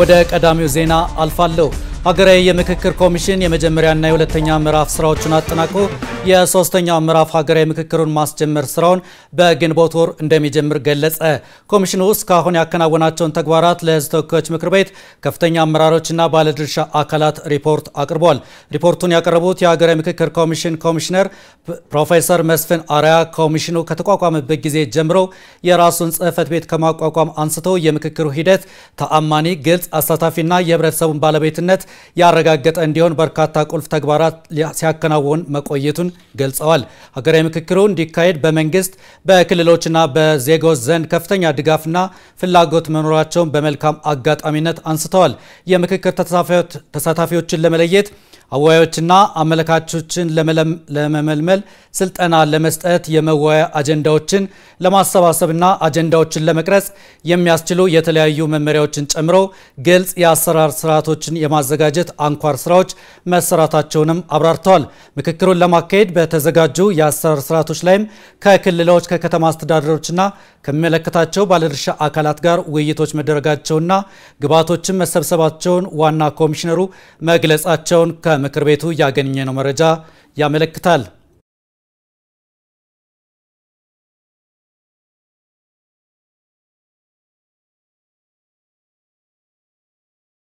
ወደ ቀዳሚው ዜና አልፋለሁ። ሀገራዊ የምክክር ኮሚሽን የመጀመሪያና የሁለተኛ ምዕራፍ ስራዎችን አጠናቆ የሶስተኛ ምዕራፍ ሀገራዊ ምክክሩን ማስጀመር ስራውን በግንቦት ወር እንደሚጀምር ገለጸ። ኮሚሽኑ ከአሁን ያከናወናቸውን ተግባራት ለህዝብ ተወካዮች ምክር ቤት ከፍተኛ አመራሮችና ባለድርሻ አካላት ሪፖርት አቅርቧል። ሪፖርቱን ያቀረቡት የሀገራዊ ምክክር ኮሚሽን ኮሚሽነር ፕሮፌሰር መስፍን አርያ ኮሚሽኑ ከተቋቋመበት ጊዜ ጀምሮ የራሱን ጽህፈት ቤት ከማቋቋም አንስቶ የምክክሩ ሂደት ተአማኒ፣ ግልጽ፣ አሳታፊና የህብረተሰቡን ባለቤትነት ያረጋገጠ እንዲሆን በርካታ ቁልፍ ተግባራት ሲያከናውን መቆየቱን ገልጸዋል። ሀገራዊ ምክክሩ እንዲካሄድ በመንግስት በክልሎችና በዜጎች ዘንድ ከፍተኛ ድጋፍና ፍላጎት መኖራቸውን በመልካም አጋጣሚነት አንስተዋል። የምክክር ተሳታፊዎችን ለመለየት አወያዮችና አመለካቾችን ለመመልመል ስልጠና ለመስጠት የመወያ አጀንዳዎችን ለማሰባሰብና አጀንዳዎችን ለመቅረጽ የሚያስችሉ የተለያዩ መመሪያዎችን ጨምሮ ግልጽ የአሰራር ስርዓቶችን የማዘጋጀት አንኳር ስራዎች መሰራታቸውንም አብራርተዋል። ምክክሩን ለማካሄድ በተዘጋጁ የአሰራር ስርዓቶች ላይም ከክልሎች ከከተማ አስተዳደሮችና ከሚመለከታቸው ባለድርሻ አካላት ጋር ውይይቶች መደረጋቸውና ግብዓቶችን መሰብሰባቸውን ዋና ኮሚሽነሩ መግለጻቸውን ከምክር ቤቱ ያገኘነው መረጃ ያመለክታል።